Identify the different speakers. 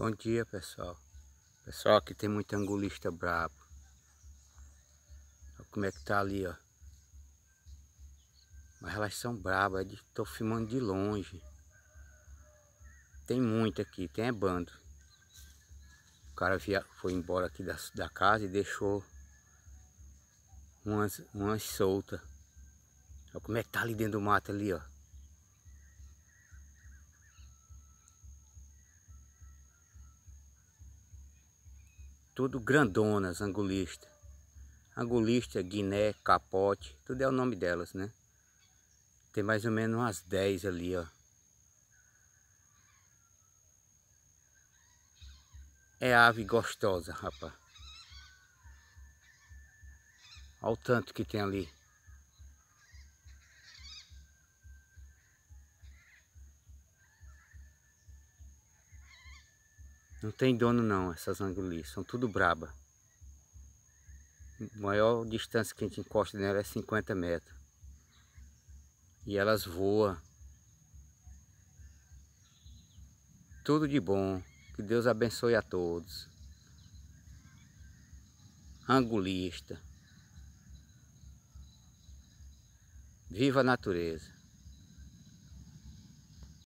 Speaker 1: Bom dia pessoal. Pessoal, aqui tem muito angulista brabo. Olha como é que tá ali, ó. Mas elas são brabas, Estou filmando de longe. Tem muito aqui, tem é bando. O cara via, foi embora aqui da, da casa e deixou umas, umas soltas. Olha como é que tá ali dentro do mato ali, ó. tudo grandonas, angulista. Angulista, guiné, capote, tudo é o nome delas, né? Tem mais ou menos umas 10 ali, ó. É ave gostosa, rapaz. Olha o tanto que tem ali. Não tem dono não, essas angulis, são tudo braba. A maior distância que a gente encosta nela é 50 metros. E elas voam. Tudo de bom. Que Deus abençoe a todos. Angulista. Viva a natureza.